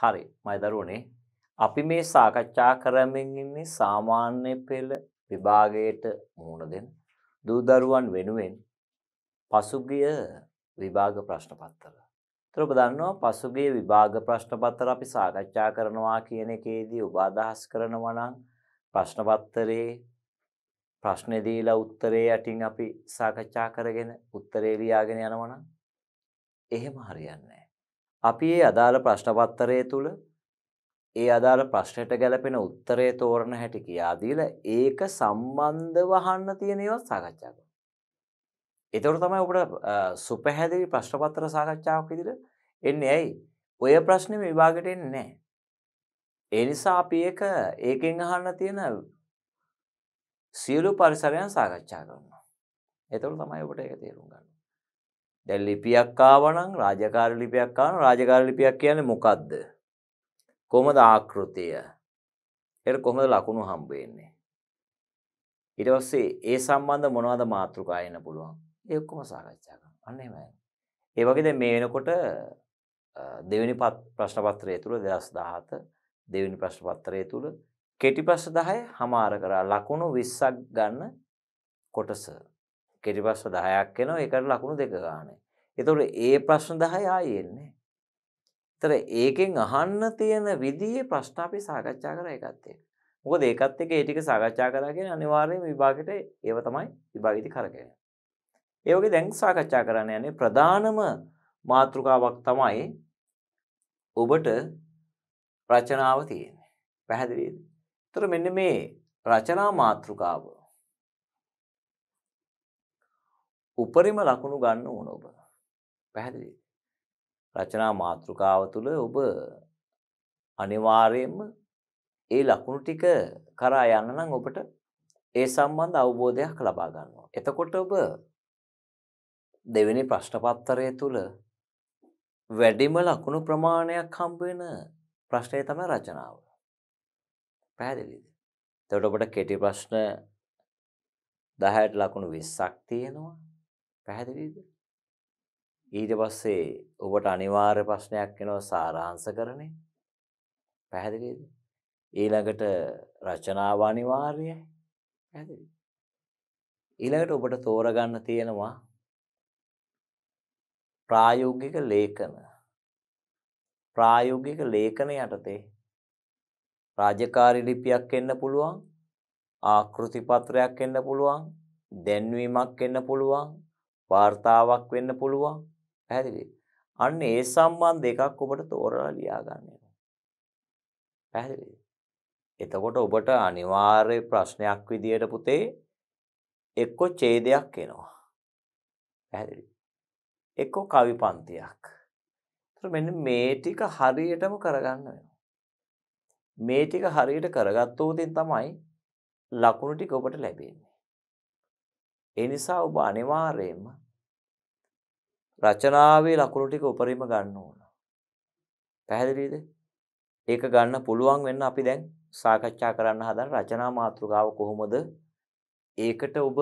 හරි මයි දරුවනේ අපි මේ සාකච්ඡා කරමින් ඉන්නේ සාමාන්‍ය පෙළ විභාගයට මුහුණ දෙන දූ දරුවන් වෙනුවෙන් පසුගිය විභාග ප්‍රශ්න පත්තර. ඒතර ඔබ දන්නවා පසුගිය විභාග ප්‍රශ්න පත්තර අපි සාකච්ඡා කරනවා කියන එකේදී ඔබ අදහස් කරනවා නම් ප්‍රශ්න පත්තරේ ප්‍රශ්නේ දීලා උත්තරේ යටින් අපි සාකච්ඡා කරගෙන උත්තරේ ලියාගෙන යනවනම් එහෙම හරියන්නේ අපි ඒ අදාළ ප්‍රශ්නපත්තරය තුළ ඒ අදාළ ප්‍රශ්නයට ගැලපෙන උත්තරය තෝරණ හැටි කියාදීල ඒක සම්බන්ධ වහන්න තියෙනවත් සාකච්ඡාක. එතවට තමයි ඔබට සුපැහැදිලි ප්‍රශ්නපත්තර සාකච්ඡාවක් ඉදිර එන්න ඇයි ඔය ප්‍රශ්න විභාගට එන්න නෑ. එනිසා අපි එක ඒකෙන් අහන්න තියෙන සියලු පරිසරයන් සාකච්ඡා කරන්න. එතවට තමයි ඔබට එක තේරුම් ගන්න. දැන් ලිපියක් ආවනම් රාජකාරී ලිපියක් ආවනම් රාජකාරී ලිපියක් කියන්නේ මොකද්ද? කොහොමද ආකෘතිය? ඒකට කොහොමද ලකුණු හම්බ වෙන්නේ? ඊට පස්සේ ඒ සම්බන්ධ මොනවද මාතෘකා එන්න පුළුවන්? ඒ ඔක්කොම සාකච්ඡා කරනවා. අන්න එහෙමයි. ඒ වගේ දැන් මේ වෙනකොට දෙවෙනි ප්‍රශ්න පත්‍රය තුල 2017 දෙවෙනි ප්‍රශ්න පත්‍රය තුල කෙටි ප්‍රශ්න 10 හමාර කරා ලකුණු 20ක් ගන්න කොටස කෙටි ප්‍රශ්න 10ක් එනවා ඒකට ලකුණු දෙක ගන්න. ඒතකොට ඒ ප්‍රශ්න 10 ආයෙ එන්නේ. ඒතර ඒකෙන් අහන්න තියෙන විදිහේ ප්‍රශ්න අපි සාකච්ඡා කරා ඒකත් එක්ක. මොකද ඒකත් එක්ක ඒ ටික සාකච්ඡා කරගෙන අනිවාර්යයෙන් විභාගෙට ඒව තමයි විභාගෙදි කරගෙන. ඒ වගේ දැන් සාකච්ඡා කරන්න යන්නේ ප්‍රධානම මාතෘකාවක් තමයි ඔබට රචනාව තියෙන්නේ. පැහැදිලිද? ඒතර මෙන්න මේ රචනා මාතෘකාව උපරිම ලකුණු ගන්න ඕන ඔබ. පැහැදිලි. රචනා මාතෘකාව තුළ ඔබ අනිවාර්යයෙන්ම ඒ ලකුණු ටික කරා යන්න නම් ඔබට ඒ සම්බන්ධ අවබෝධයක් ලබා ගන්නවා. එතකොට ඔබ දෙවෙනි ප්‍රශ්නපත්තරය තුළ වැඩිම ලකුණු ප්‍රමාණයක් හම්බ වෙන ප්‍රශ්නය තමයි රචනාව. පැහැදිලිද? එතකොට ඔබට කෙටි ප්‍රශ්න 10ට ලකුණු 20ක් තියෙනවා. පැහැදිලිද? ඊට පස්සේ ඔබට අනිවාර්ය ප්‍රශ්නයක් එනවා සාරාංශකරණේ. පැහැදිලිද? ඊළඟට රචනාව අනිවාර්යයි. පැහැදිලිද? ඊළඟට ඔබට තෝරගන්න තියෙනවා ප්‍රායෝගික ලේඛන. ප්‍රායෝගික ලේඛන යටතේ රාජකාරී ලිපියක් එන්න පුළුවන් ආකෘති පත්‍රයක් එන්න පුළුවන් දැන්වීමක් එන්න පුළුවන් වාර්තාවක් වෙන්න පුළුවන්. පැහැදිලි. අන්න ඒ සම්බන්ධ එකක් ඔබට තෝරලා ලියා ගන්න වෙනවා. පැහැදිලිද? එතකොට ඔබට අනිවාර්ය ප්‍රශ්නයක් විදියට පුතේ එක්ක ඡේදයක් එනවා. පැහැදිලි. එක්ක කවි පන්තියක්. ඒතර මෙන්න මේ ටික හරියටම කරගන්න වෙනවා. මේ ටික හරියට කරගත්තොතින් තමයි ලකුණු ටික ඔබට ලැබෙන්නේ. ඒ නිසා ඔබ අනිවාර්යයෙන්ම රචනාවේ ලකුණු ටික උපරිම ගන්න ඕන. පැහැදිලිද? ඒක ගන්න පුළුවන් වෙන්න අපි දැන් සාකච්ඡා කරන්න හදන රචනා මාතෘකාව කොහොමද? ඒකට ඔබ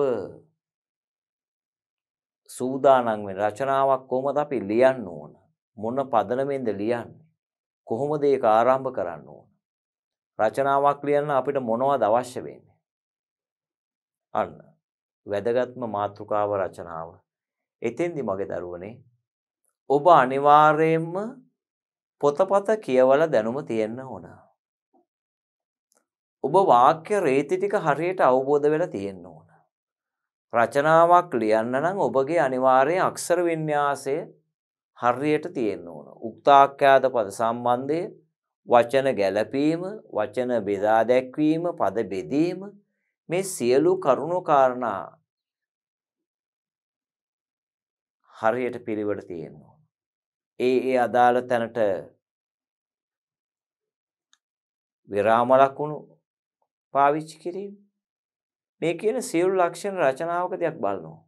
සූදානම් වෙන රචනාවක් කොහොමද අපි ලියන්න ඕන? මොන පදනමෙන්ද ලියන්නේ? කොහොමද ඒක ආරම්භ කරන්න ඕන? රචනාවක් ලියන්න අපිට මොනවද අවශ්‍ය වෙන්නේ? අන්න වැදගත්ම මාතෘකාව රචනාව. එතෙන්දි මගේ දරුවනේ ඔබ අනිවාර්යයෙන්ම පොතපත කියවල දැනුම තියෙන්න ඕන. ඔබ වාක්‍ය රේති ටික හරියට අවබෝධ වෙලා තියෙන්න ඕන. රචනාවක් ලියන්න නම් ඔබගේ අනිවාර්ය අක්ෂර වින්‍යාසය හරියට තියෙන්න ඕන. උක්තාක්ඛ්‍යාත පද සම්බන්ධය, වචන ගැළපීම, වචන බෙදා දැක්වීම, පද බෙදීම මේ සියලු කරුණෝ කාරණා හරියට පිළිවෙල තියෙන්න ඕන. ඒ ඒ අදාළ තැනට විරාම ලකුණු පාවිච්චි කිරීම මේ කියන සියලු ලක්ෂණ රචනාවක දෙයක් බලනවා.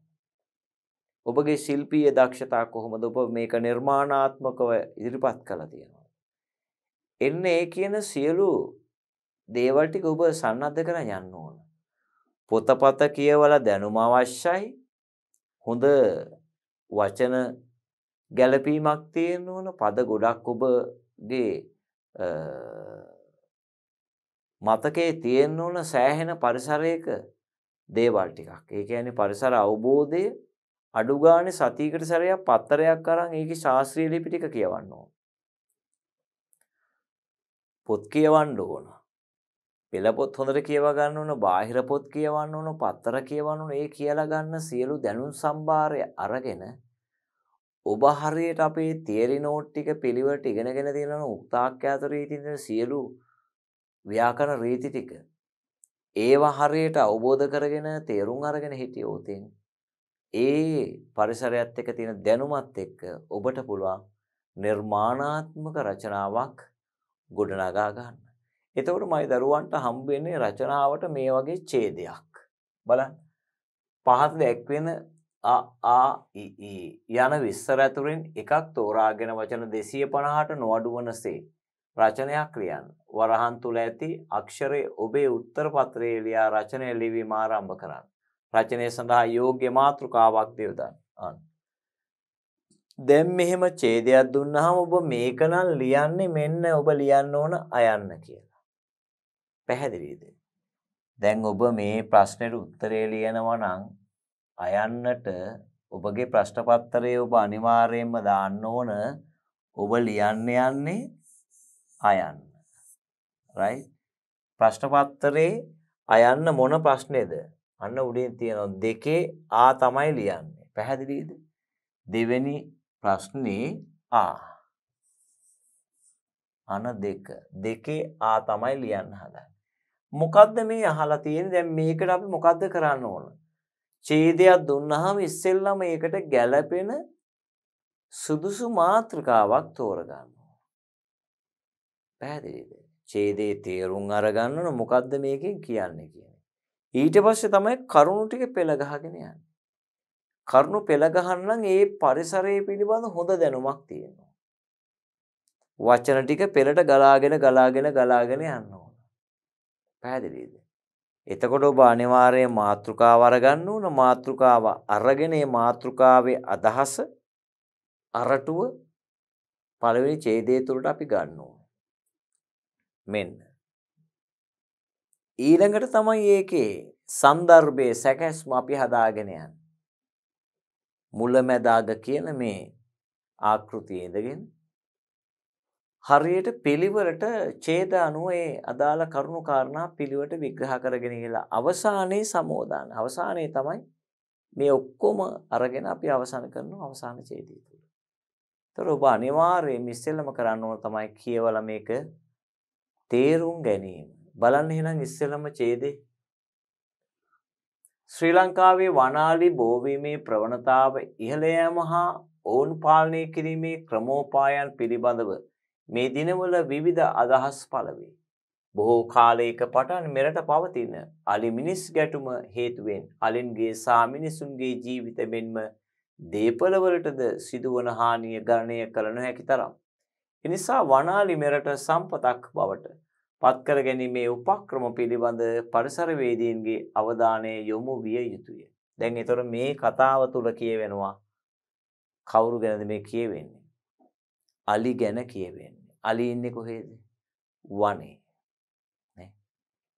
ඔබගේ ශිල්පීය දක්ෂතා කොහොමද ඔබ මේක නිර්මාණාත්මකව ඉදිරිපත් කළා තියෙනවා. එන්න ඒ කියන සියලු දේවල් ටික ඔබ සන්නද්ධ කරලා යන්න ඕන. පොතපත කියවලා දැනුම අවශ්‍යයි. හොඳ වචන ගැළපීමක් තියෙන්න ඕන. පද ගොඩක් ඔබගේ මතකයේ තියෙන්න ඕන සෑහෙන පරිසරයක දේවල් ටිකක්. ඒ කියන්නේ පරිසර අවබෝධය අඩු ගානේ සතියකට සැරයක් පත්තරයක් අරන් ඒකේ ශාස්ත්‍රීය ලිපි ටික කියවන්න ඕන. පොත් කියවන්න ඕන. පෙළපොත් හොඳට කියවා ගන්න ඕන බාහිර පොත් කියවන්න ඕන පත්තර කියවන්න ඕන ඒ කියලා ගන්න සියලු දැනුම් සම්භාරය අරගෙන ඔබ හරියට අපේ තියරි නෝට් ටික පිළිවෙලට ඉගෙනගෙන තියෙන උක්තාක්‍යාත රීති සියලු ව්‍යාකරණ රීති ටික ඒවා හරියට අවබෝධ කරගෙන තේරුම් අරගෙන හිටියොත් ඒ පරිසරයත් එක්ක තියෙන දැනුමත් එක්ක ඔබට පුළුවන් නිර්මාණාත්මක රචනාවක් ගොඩනගා ගන්න එතකොට මයි දරුවන්ට හම්බෙන්නේ රචනාවට මේ වගේ ඡේදයක්. බලන්න. පහත දැක්වෙන ආ යන විස්තර ඇතුළෙන් එකක් තෝරාගෙන වචන 250ට නොඅඩුවනසේ රචනයක් ලියන්න. වරහන් තුල ඇති අක්ෂරයේ ඔබේ උත්තර පත්‍රයේ ලියා රචනය ලිවීම ආරම්භ කරන්න. රචනය සඳහා යෝග්‍ය මාතෘකාවක් දෙවදන්න. දැන් මෙහෙම ඡේදයක් දුන්නාම ඔබ මේකනම් ලියන්නේ මෙන්න ඔබ ලියන්න ඕන අයන්න කියලා. පැහැදිලිද? දැන් ඔබ මේ ප්‍රශ්නෙට උත්තරේ ලියනවා නම් අයන්නට ඔබගේ ප්‍රශ්න පත්‍රය ඔබ අනිවාර්යයෙන්ම දාන්න ඕන ඔබ ලියන්න යන්නේ අයන්න. right? ප්‍රශ්න පත්‍රේ අයන්න මොන ප්‍රශ්නේද? අන්න උඩින් තියෙන දෙකේ ආ තමයි ලියන්නේ. පැහැදිලිද? දෙවෙනි ප්‍රශ්නේ ආ. අන දෙක. දෙකේ ආ තමයි ලියන්න හදන්නේ. මොකද්ද මේ අහලා තියෙන්නේ? දැන් මේකට අපි මොකද්ද කරන්න ඕන? ඡේදයක් දුන්නාම ඉස්සෙල්ලම ඒකට ගැළපෙන සුදුසු මාත්‍රකාවක් තෝරගන්න ඕන. පැහැදිලිද? ඡේදේ තේරුම් අරගන්න ඕන මොකද්ද මේකෙන් කියන්නේ කියන්නේ. ඊට පස්සේ තමයි කරුණු ටික පෙළ ගහගෙන යන්නේ. කරුණු පෙළ ගහන්න ඒ පරිසරය පිළිබඳ හොඳ දැනුමක් තියෙනවා. වචන ටික පෙළට ගලාගෙන ගලාගෙන ගලාගෙන යනවා. පැහැදිලිද? එතකොට ඔබ අනිවාර්යයෙන් මාත්‍රිකාව අරගන්න ඕන මාත්‍රිකාව අරගෙන මේ මාත්‍රිකාවේ අදහස අරටුව පළවෙනි ඡේදයේ තුලට අපි ගන්න ඕන. මෙන්න. ඊළඟට තමයි ඒකේ සන්දර්භයේ සැකැස්ම අපි හදාගෙන යන්නේ. මුලැමැදාග කියන මේ ආකෘතිය ඉඳගෙන හරියට පිළිවෙලට ඡේද අනුව ඒ අදාළ කරුණු කාරණා පිළිවෙලට විග්‍රහ කරගෙන ගිහලා අවසානයේ සමෝදාන අවසානයේ තමයි මේ ඔක්කොම අරගෙන අපි අවසන් කරන අවසාන ඡේදය තුල. ඒතර ඔබ අනිවාර්යයෙන් ඉස්සෙල්ලම කරන්න ඕන තමයි කියවලා මේක තේරුම් ගැනීම. බලන්න එහෙනම් ඉස්සෙල්ලම ඡේදේ ශ්‍රී ලංකාවේ වනාලි බෝවීමේ ප්‍රවණතාව ඉහළ යෑම හා ඔවුන් පාලනය කිරීමේ ක්‍රමෝපායන් පිළිබඳව මේ දිනවල විවිධ අදහස් පළවේ. බොහෝ කාලයක පටන් මෙරට පවතින අලි මිනිස් ගැටුම හේතුවෙන් අලින්ගේ සා මිනිසුන්ගේ ජීවිත මෙන්ම දේපලවලටද සිදුවන හානිය ගණනය කළ නොහැකි තරම්. එනිසා වනාලි මෙරට සම්පතක් බවට පත්කර ගැනීමේ උපක්‍රම පිළිබඳ පරිසරවේදීන්ගේ අවධානය යොමු විය යුතුය. දැන් එතොර මේ කතාව තුළ කියවෙනවා කවුරු ගැනද මේ කියවෙන්නේ. අලි ගැන කියවෙන්. අලි ඉන්නේ කොහේද? වනේ. නේ?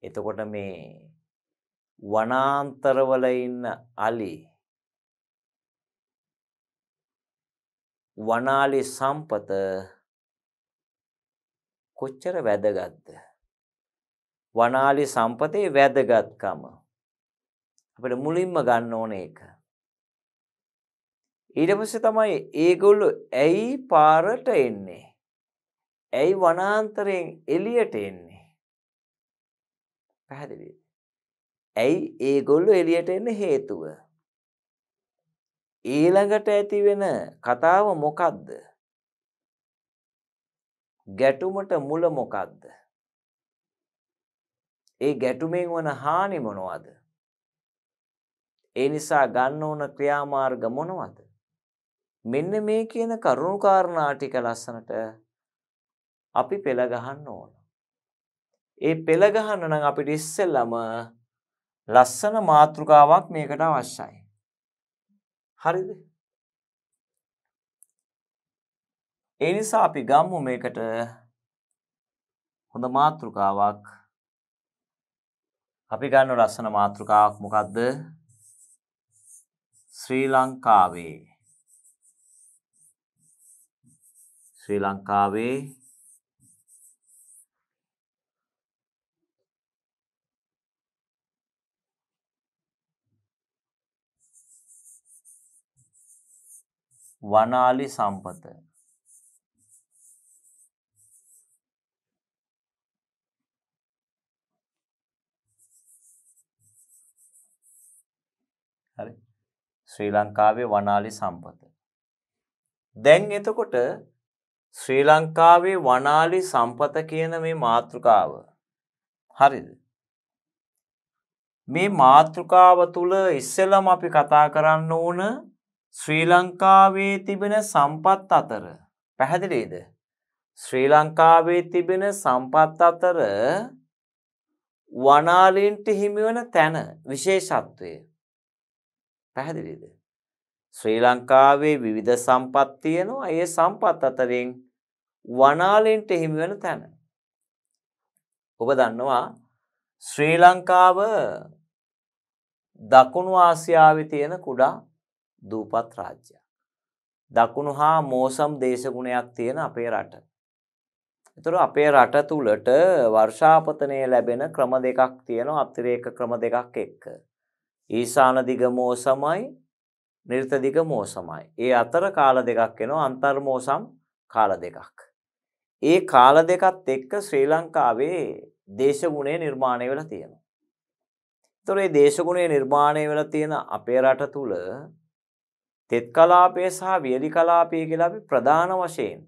එතකොට මේ වනාන්තරවල ඉන්න අලි වනාලි සම්පත කොච්චර වැදගත්ද? වනාලි සම්පතේ වැදගත්කම අපිට මුලින්ම ගන්න ඕන එක. ඊට පස්සේ තමයි ඒගොල්ලෝ ඇයි පාරට එන්නේ? ඇයි වනාන්තරයෙන් එළියට එන්නේ? පැහැදිලිද? ඇයි ඒගොල්ලෝ එළියට එන්න හේතුව? ඊළඟට ඇති වෙන කතාව මොකද්ද? ගැටුමට මුල මොකද්ද? ඒ ගැටුමෙන් වන හානි මොනවද? ඒ නිසා ගන්න ඕන ක්‍රියාමාර්ග මොනවද? මෙන්න මේ කියන කරුණු කාරණා ටික ලස්සනට අපි පෙළ ගහන්න ඕන. ඒ පෙළ ගහන්න නම් අපිට ඉස්සෙල්ලම ලස්සන මාතෘකාවක් මේකට අවශ්‍යයි. හරිද? ඒ නිසා අපි ගම්මු මේකට හොඳ මාතෘකාවක් අපි ගන්න ලස්සන මාතෘකාවක් මොකක්ද? ශ්‍රී ලංකාවේ ශ්‍රී ලංකාවේ වනාලි සම්පත හරි ශ්‍රී ලංකාවේ වනාලි සම්පත දැන් එතකොට ශ්‍රී ලංකාවේ වනාලි සම්පත කියන මේ මාතෘකාව හරිද මේ මාතෘකාව තුළ ඉස්සෙල්ලම අපි කතා කරන්න ඕන ශ්‍රී ලංකාවේ තිබෙන සම්පත් අතර පැහැදිලේද ශ්‍රී ලංකාවේ තිබෙන සම්පත් අතර වනාලින්ට හිමිවන තැන විශේෂත්වය පැහැදිලිද ශ්‍රී ලංකාවේ විවිධ සම්පත් තියෙනවා ඒ සම්පත් අතරින් වනාලින්ට හිමිවන තැන ඔබ දන්නවා ශ්‍රී ලංකාව දකුණු ආසියාවේ තියෙන කුඩා දූපත් රාජ්‍ය. දකුණු හා මෝසම් දේශගුණයක් තියෙන අපේ රට. එතුර අපේ රට තුළට වර්ෂාපතනය ලැබෙන ක්‍රම දෙකක් තියෙන අත්තිරේක ක්‍රම දෙකක් එක්ක. ඊසාන දිග මෝසමයි නිර්තදිග මෝසමයි. ඒ අතර කාල දෙකක් එනවා අන්තර්මෝසම් කාල දෙකක්. ඒ කාල දෙකත් එක්ක ශ්‍රී ලංකාවේ දේශගුණය නිර්මාණය වෙලා තියෙනවා. තොරේ දේශගුණය නිර්මාණය වෙලා තියෙන අපේ රට තුළ තෙත් කලාපය සහ වියලි කලාපය කියලා අපි ප්‍රධාන වශයෙන්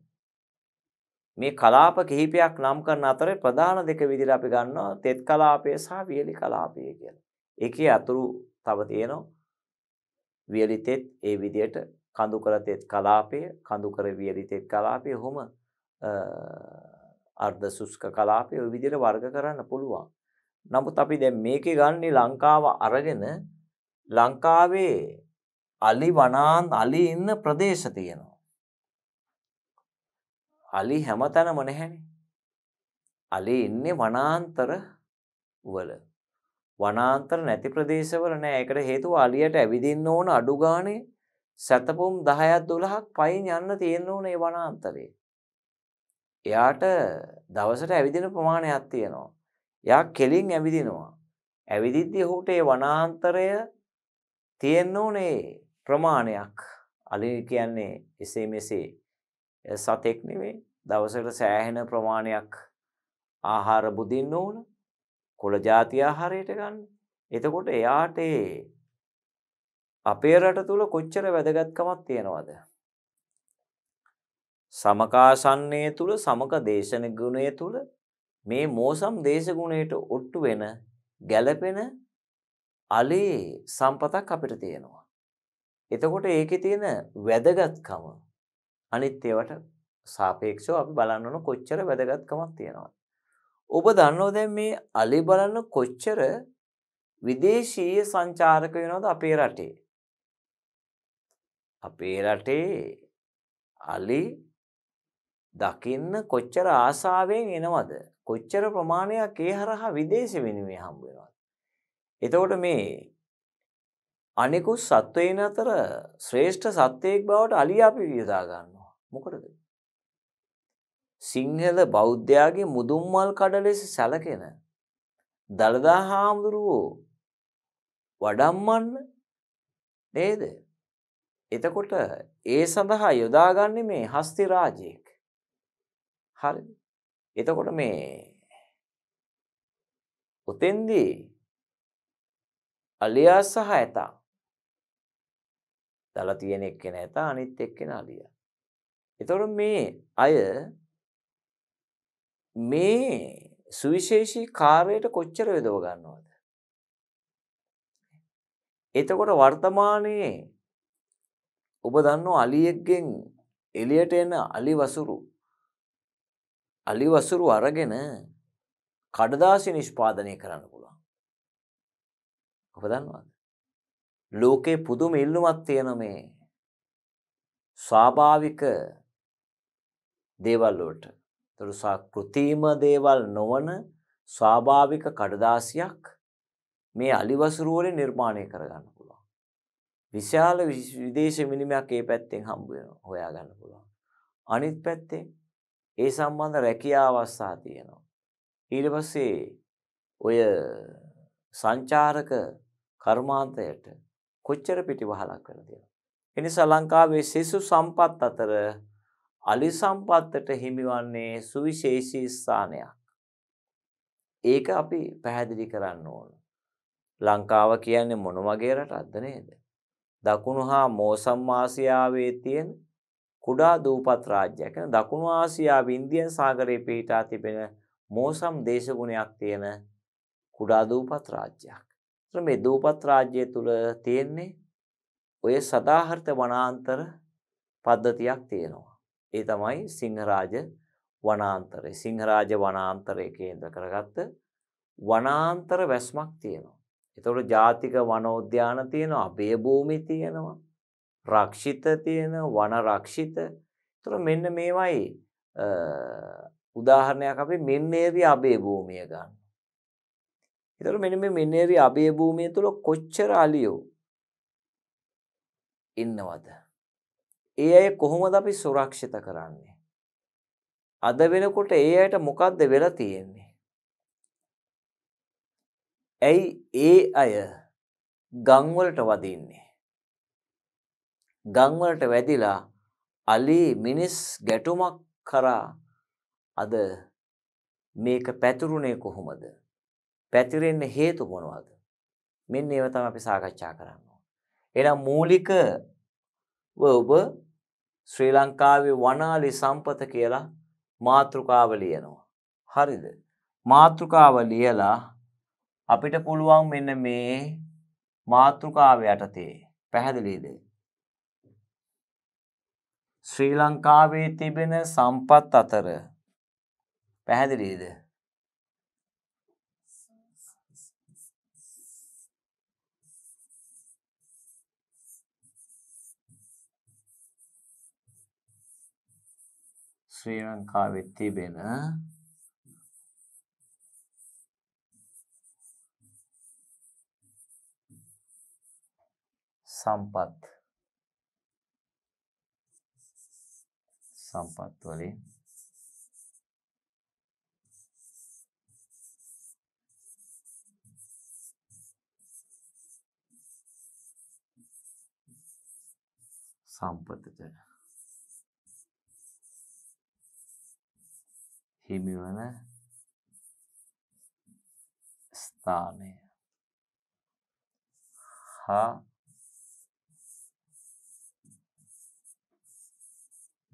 මේ කලාප කිහිපයක් නම් කරන අතරේ ප්‍රධාන දෙක විදිහට අපි ගන්නවා තෙත් කලාපය සහ වියලි කලාපය කියලා. ඒකේ අතුරු තව තියෙනවා වියලි තෙත් ඒ විදිහට කඳු කර තෙත් කලාපය, කඳු කර වියලි තෙත් කලාපය හොම අර්ධ සුෂ්ක කලාපය ওই විදිහට වර්ග කරන්න පුළුවන්. නමුත් අපි දැන් මේකේ ගන්නේ ලංකාව අරගෙන ලංකාවේ අලි වනාන් අලි ඉන්න ප්‍රදේශ තියෙනවා. අලි හැම තැනම නැහැනි. අලි ඉන්නේ වනාන්තර වල. වනාන්තර නැති ප්‍රදේශවල නෑ එකට හේතුව අලියට ඇවිදින්න ඕන අඩු ගානේ සැතපුම් 10ක් 12ක් පයින් යන්න තියෙන්න ඕන ඒ වනාන්තරේ. එයාට දවසට ඇවිදින ප්‍රමාණයක් තියෙනවා. එයා කෙලින් ඇවිදිනවා. ඇවිදිද්දී ඔහුට ඒ වනාන්තරය තියෙන්න ඕනේ ප්‍රමාණයක් අලිය කියන්නේ එසේ මෙසේ සතෙක් නෙවෙයි දවසකට සෑහෙන ප්‍රමාණයක් ආහාර බුදින්න ඕන කොළ ජාති ආහාරයට ගන්න. එතකොට එයාට අපේ රට තුල කොච්චර වැදගත්කමක් තියෙනවද? සමකාසන්නයේ තුල සමක දේශන ගුණය තුල මේ මෝසම් දේශගුණයට ඔට්ටු වෙන ගැළපෙන අලේ සම්පතක් අපිට තියෙනවා. එතකොට ඒකේ තියෙන වැදගත්කම අනිත් ඒවට සාපේක්ෂව අපි බලන්න ඕන කොච්චර වැදගත්කමක් තියෙනවද? ඔබ දන්නෝ දැන් මේ අලි බලන්න කොච්චර විදේශීය සංචාරක වෙනවද අපේ රටේ? අපේ රටේ අලි දකින්න කොච්චර ආසාවෙන් එනවද? කොච්චර ප්‍රමාණයක් ඒ හරහා විදේශ වෙනුවේ හම්බ වෙනවද? එතකොට මේ අනෙකුත් සත්වයන් අතර ශ්‍රේෂ්ඨ සත්වයෙක් බවට අලියා පිරියදා ගන්නවා. මොකටද? සිංහල බෞද්ධයාගේ මුදුන්මල් කඩ ලෙස සැලකෙන දළදා හාමුදුරුවෝ වඩම්මන්න නේද? එතකොට ඒ සඳහා යොදාගන්නේ මේ හස්ති රාජයෙක්. හරිද? එතකොට මේ උතෙන්දී අලියා සහ ඇතා දලා තියෙන එක්කෙන ඇත අනිත් එක්කෙන අලිය. එතොර මේ අය මේ සුවිශේෂී කාර්යට කොච්චර යොදව ගන්නවද. එතකොට වර්තමානයේ ඔබ දන්නෝ අලියෙක්ගෙන් එලියට එන අලි වසුරු අලි වසුරු අරගෙන කඩදාසි නිෂ්පාදනය කරන්න පුළුවන්. ඔබ දන්නවාද? ලෝකේ පුදුම ඉල්ලුමක් තියෙන මේ ස්වාභාවික දේවල් වලට. ඒතරුසා કૃතිම දේවල් නොවන ස්වාභාවික කඩදාසියක් මේ අලිවසුරු වලින් නිර්මාණය කරගන්න පුළුවන්. විශාල විදේශ මිනිමයක් ඒ පැත්තෙන් හම්බ වෙනවා හොයා ගන්න පුළුවන්. අනිත් පැත්තේ ඒ සම්බන්ධ රැකියාව අවස්ථා තියෙනවා. ඊට පස්සේ ඔය සංචාරක කර්මාන්තයට කොච්චර පිටිවහලක් කරලා තියෙනවා. ඒ නිසා ලංකාවේ සිසු සම්පත් අතර අලි සම්පත්තට හිමිවන්නේ සුවිශේෂී ස්ථානයක්. ඒක අපි පැහැදිලි කරන්න ඕන. ලංකාව කියන්නේ මොන වගේ රටක්ද නේද? දකුණු හා මෝසම් ආසියාවේ තියෙන කුඩා දූපත් රාජ්‍යයක්. දකුණු ආසියාවේ ඉන්දියන් සාගරයේ පිහිටා තිබෙන මෝසම් දේශගුණයක් තියෙන කුඩා දූපත් රාජ්‍යයක්. එතන මේ දූපත් රාජ්‍යය තුල තියෙන්නේ ඔය සදාහරිත වනාන්තර පද්ධතියක් තියෙනවා. ඒ තමයි සිංහරාජ වනාන්තරය. සිංහරාජ වනාන්තරය කේන්ද්‍ර කරගත්ත වනාන්තර වැස්මක් තියෙනවා. එතකොට ජාතික වනෝද්‍යාන තියෙනවා, අභය භූමි තියෙනවා, රක්ෂිත තියෙන වන රක්ෂිත. එතකොට මෙන්න මේවයි උදාහරණයක් අපි මෙන්නේරි අභය භූමිය ගන්න. එතකොට මෙන්න මේ මිනේරි අබේ භූමිය තුල කොච්චර අලියෝ ඉන්නවද? ඒ අය කොහොමද අපි සුරක්ෂිත කරන්නේ? අද වෙනකොට ඒ අයට මොකද්ද වෙලා තියෙන්නේ? ඇයි ඒ අය ගම් වලට වදින්නේ? ගම් වලට වැදිලා අලි මිනිස් ගැටුමක් කරා අද මේක පැතුරුනේ කොහොමද? පැතිරෙන්න හේතු මොනවද? මෙන්න ඒව තමයි අපි සාකච්ඡා කරන්න ඕන. එහෙනම් මූලිකව ඔබ ශ්‍රී ලංකාවේ වනාලි සම්පත කියලා මාතෘකාව ලියනවා. හරිද? මාතෘකාව ලියලා අපිට පුළුවන් මෙන්න මේ මාතෘකාව යටතේ පැහැදිලිද? ශ්‍රී ලංකාවේ තිබෙන සම්පත් අතර පැහැදිලිද? ශ්‍රී ලංකාවේ තිබෙන සම්පත් සම්පත් වලින් සම්පතට හිමිවන ස්ථානය හා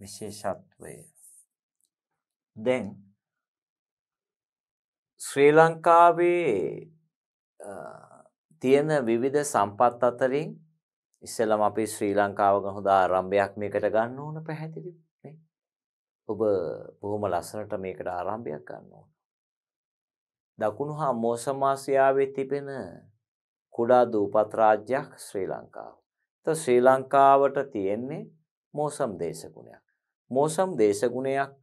විශේෂත්වය දැන් ශ්‍රී ලංකාවේ තියෙන විවිධ සම්පත් අතරින් ඉස්සෙල්ලම අපි ශ්‍රී ලංකාව හොඳ ආරම්භයක් මේකට ගන්න ඕන පැහැදිලිව ඔබ බොහොම ලස්සනට මේකට ආරම්භයක් ගන්න ඕන. දකුණු හා මෝසමාසියාවේ තිබෙන කුඩා දූපත් රාජ්‍යයක් ශ්‍රී ලංකාව. එතකොට ශ්‍රී ලංකාවට තියෙන්නේ මෝසම් දේශගුණයක්. මෝසම් දේශගුණයක්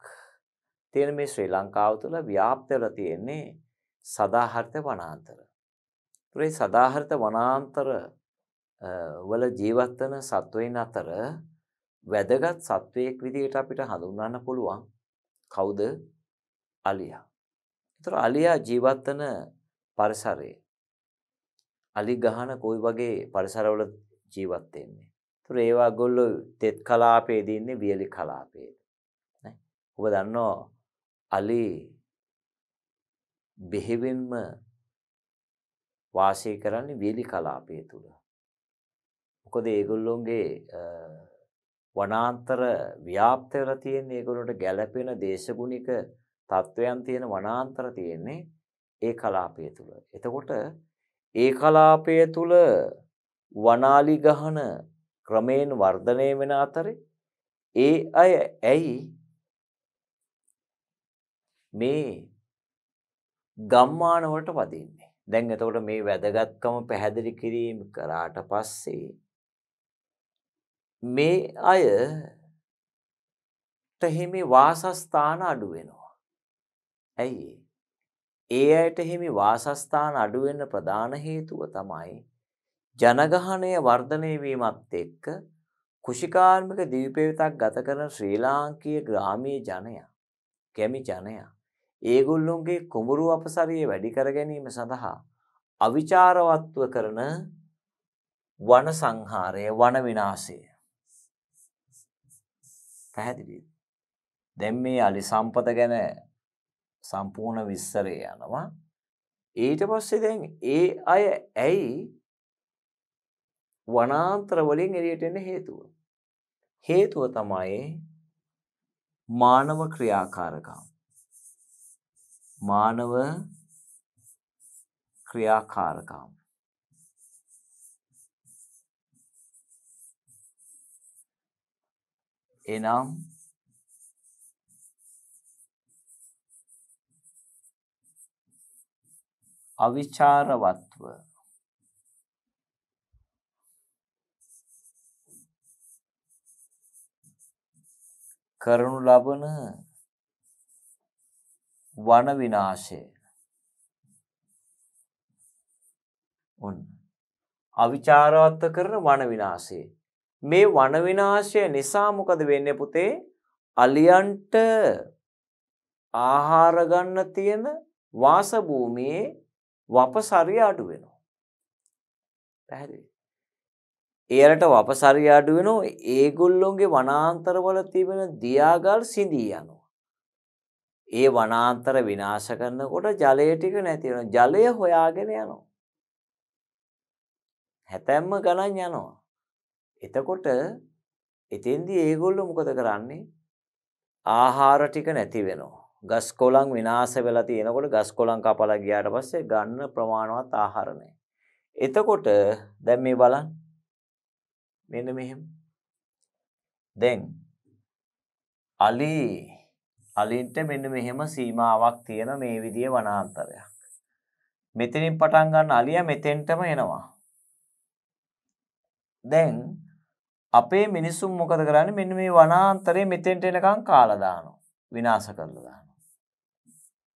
තියෙන මේ ශ්‍රී ලංකාව තුළ ව්‍යාප්ත වෙලා තියෙන්නේ සදාහරිත වනාන්තර. ඒ සදාහරිත වනාන්තර වල ජීවත් වන සත්වයින් අතර වැදගත් සත්වයෙක් විදිහට අපිට හඳුන්වන්න පුළුවන් කවුද අලියා. ඒතර අලියා ජීවත් වෙන පරිසරයේ අලි ගහන කොයි වගේ පරිසරවල ජීවත් වෙන්නේ. ඒතර ඒවා ගොල්ලෝ තෙත් කලාපයේදී ඉන්නේ වියලි කලාපයේ. නේ? ඔබ දන්නවා අලි බෙහෙවින්ම වාසය කරන්නේ වියලි කලාපය තුල. මොකද ඒගොල්ලොන්ගේ වනාන්තර ව්‍යාප්ත වෙලා තියෙන ඒගොල්ලොන්ට ගැළපෙන දේශගුණික තත්වයන් තියෙන වනාන්තර තියෙන්නේ ඒ කලාපය තුල. එතකොට ඒ කලාපය තුල වනාලි ගහන ක්‍රමයෙන් වර්ධනය වෙන අතරේ ඒ අය ඇයි මේ ගම්මානවලට වදින්නේ. දැන් එතකොට මේ වැදගත්කම පැහැදිලි කිරීම කරාට පස්සේ මේ අය තෙහිමි වාසස්ථාන අඩු වෙනවා. ඇයි ඒ අයට හිමි වාසස්ථාන අඩු වෙන්න ප්‍රධාන හේතුව තමයි ජනගහනය වර්ධනය වීමත් එක්ක කුෂිකාර්මික දීපේවිතක් ගත කරන ශ්‍රී ලාංකීය ග්‍රාමීය ජනයා කැමි ජනයා ඒගොල්ලොන්ගේ කුඹුරු අපසරිය වැඩි කර ගැනීම සඳහා අවිචාරවත්ව කරන වන සංහාරය වන විනාශය පැහැදිලිද? දැන් මේ අලි සම්පත ගැන සම්පූර්ණ විස්තරය යනවා. ඊට පස්සේ දැන් ඒ අය ඇයි වනාන්තර වලින් එළියට එන්න හේතුව? හේතුව තමයි මානව ක්‍රියාකාරකම්. මානව ක්‍රියාකාරකම්. එනම් අවිචාරවත්ව කරනු ලබන වන විනාශය ඔන්න අවිචාරවත්ව කරන වන විනාශේ මේ වන විනාශය නිසා මොකද වෙන්නේ පුතේ? අලියන්ට ආහාර ගන්න තියෙන වාසභූමියේ වපසරිය අඩු වෙනවා. පැහැදිලි. එයලට වපසරිය අඩු වෙනවා. ඒගොල්ලොන්ගේ වනාන්තරවල තිබෙන දියාගල් සිඳී යනවා. ඒ වනාන්තර විනාශ කරනකොට ජලය ටික නැති වෙනවා. ජලය හොයාගෙන යනවා. හැතැම්ම ගණන් යනවා. එතකොට එතෙන්දී ඒගොල්ලෝ මොකද කරන්නේ? ආහාර ටික නැති වෙනවා. ගස් කොළන් විනාශ වෙලා තියෙනකොට ගස් කොළන් කපලා ගියාට පස්සේ ගන්න ප්‍රමාණවත් ආහාර නැහැ. එතකොට දැන් මේ බලන්න. මෙන්න මෙහෙම. දැන් අලි අලින්ට මෙන්න මෙහෙම සීමාවක් තියෙන මේ විදිය වනාන්තරයක්. මෙතනින් පටන් ගන්න අලියා මෙතෙන්ටම එනවා. දැන් අපේ මිනිස්සුන් මොකද කරන්නේ මෙන්න මේ වනාන්තරේ මෙතෙන්ට එනකන් කාලා දානවා. විනාශ කරලා දානවා.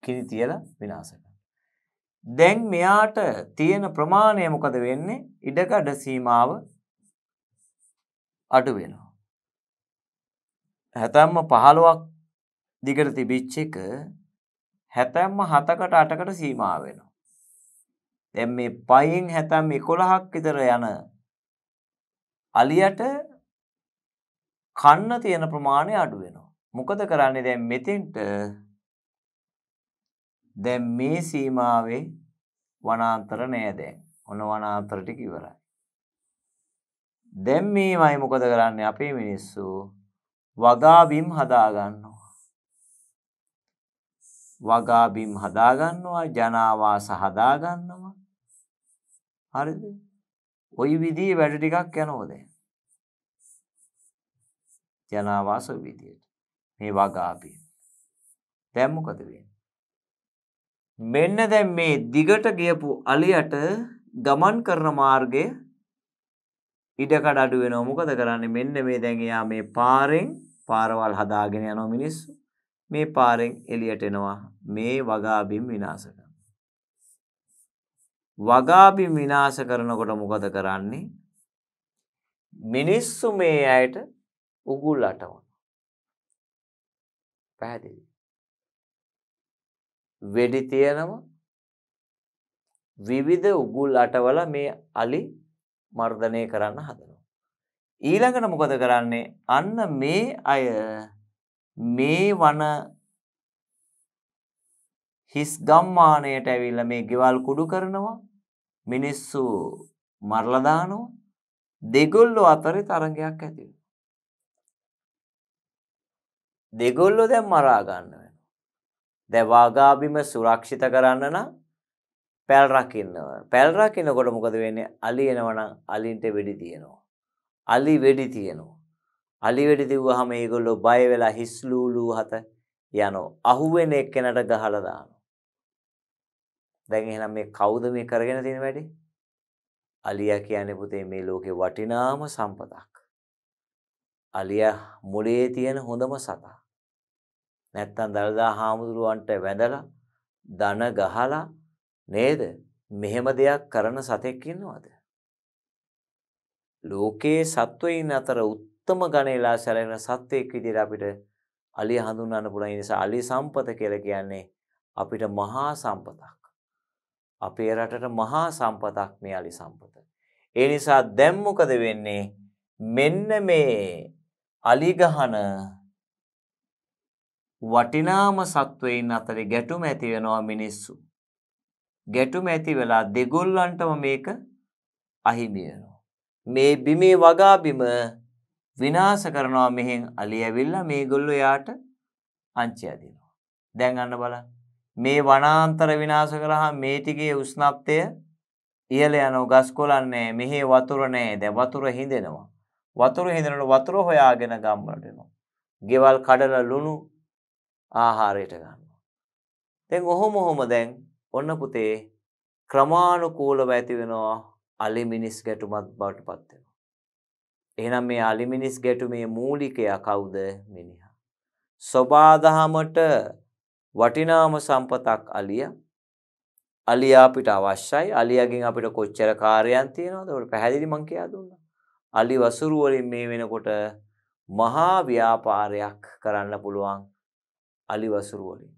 කිරි තියලා විනාශ කරනවා. දැන් මෙයාට තියෙන ප්‍රමාණය මොකද වෙන්නේ? ඉඩකඩ සීමාව අඩු වෙනවා. හැතැම්ම 15ක් දිගට තිබිච්ච එක හැතැම්ම 7කට 8කට සීමා වෙනවා. දැන් මේ පයින් හැතැම් 11ක් විතර යන අලියට කන්න තියෙන ප්‍රමාණය අඩු වෙනවා. මොකද කරන්නේ දැන් මෙතෙන්ට දැන් මේ සීමාවේ වනාන්තර නෑ දැන්. ඔන වනාන්තර ටික ඉවරයි. දැන් මේමයි මොකද කරන්නේ අපේ මිනිස්සු වගාබිම් හදාගන්නවා. වගාබිම් හදාගන්නවා ජනාවාස හදාගන්නවා. හරිද? කොයි විදිහේ වැඩ ටිකක් යනවද ජනාවාස විදියට මේ වගාපි දැන් මොකද වෙන්නේ මෙන්න දැන් මේ දිගට ගියපු අලියට ගමන් කරන මාර්ගය ඉඩකඩ අඩු වෙනවා මොකද කරන්නේ මෙන්න මේ දැන් එයා මේ පාරෙන් පාරවල් හදාගෙන යනවා මිනිස්සු මේ පාරෙන් එළියට එනවා මේ වගාබිම් විනාශ කරනවා වගාබිම් විනාශ කරනකොට මොකද කරන්නේ? මිනිස්සු මේ අයට උගුල් අටවන. පැහැදිලි. වෙඩි තියනවා විවිධ උගුල් අටවල මේ අලි මර්ධනය කරන්න හදනවා. ඊළඟට මොකද කරන්නේ අන්න මේ අය මේ වන හිස් ගම්මානයට ඇවිල්ලා මේ ගෙවල් කුඩු කරනවා මිනිස්සු මරලා දානවා දෙගොල්ලෝ අතරේ තරඟයක් ඇති වෙනවා දෙගොල්ලෝ දැන් මරා ගන්න වෙනවා දැන් වාගාබිම සුරක්ෂිත කරන්න නම් පැල් රකින්න පැල් රකින්නකොට මොකද වෙන්නේ අලි එනවනම් අලින්ට වෙඩි තියෙනවා අලි වෙඩි තියෙනවා අලි වෙඩි දිව්වහම ඒගොල්ලෝ බය වෙලා හිස්ලූලූ හත යනවා අහුවෙන එක්කෙනට ගහලා දානවා දැන් එහෙනම් මේ කවුද මේ කරගෙන තියෙන වැඩේ? අලියා කියන්නේ පුතේ මේ ලෝකේ වටිනාම සම්පතක්. අලියා මොලේ තියෙන හොඳම සතා. නැත්තම් දලදා හාමුදුරුවන්ට වැඳලා දන ගහලා නේද? මෙහෙම දෙයක් කරන සතෙක් ඉන්නවද? ලෝකේ සත්වයින් අතර උත්තම ගණේලා සැලෙන සත්වෙක් විදිහට අපිට අලිය හඳුන්වන්න පුළුවන්. ඒ නිසා අලිය සම්පත කියලා කියන්නේ අපිට මහා සම්පතක්. අපේ රටට මහා සම්පතක් මේ අලි සම්පත. ඒ නිසා දැන් මොකද වෙන්නේ? මෙන්න මේ අලිගහන වටිනාම සත්වයින් අතරේ ගැටුම ඇති වෙනවා මිනිස්සු. ගැටුම ඇති වෙලා දෙගොල්ලන්ටම මේක අහිමි වෙනවා. මේ බිමේ වගා බිම විනාශ කරනවා මෙහෙන් අලියවිල්ලා මේගොල්ලෝ යාට අංචය දෙනවා. දැන් අන්න බලන්න. මේ වනාන්තර විනාශ කරාම මේ ටිකේ උෂ්ණත්වය ඉහළ යනවා ගස් කොළන්නේ මෙහි වතුර නැහැ දැන් වතුර හිඳෙනවා වතුර හිඳනකොට වතුර හොයාගෙන ගම්වලට එනවා ගෙවල් කඩලා ලුණු ආහාරයට ගන්නවා දැන් ඔහොම ඔහොම දැන් ඔන්න පුතේ ක්‍රමානුකූලව ඇති වෙනවා අලිමිනිස් ගැටුමක් බවට පත් වෙනවා එහෙනම් මේ අලිමිනිස් ගැටුමේ මූලිකයා කවුද මිනිහා සබාදහමට වටිනාම සම්පතක් අලියා. අලියා අපිට අවශ්‍යයි. අලියාගෙන් අපිට කොච්චර කාර්යයන් තියෙනවද? ඒක පැහැදිලි මං කියා දුන්නා. අලි වසුරු වලින් මේ වෙනකොට මහා ව්‍යාපාරයක් කරන්න පුළුවන් අලි වසුරු වලින්.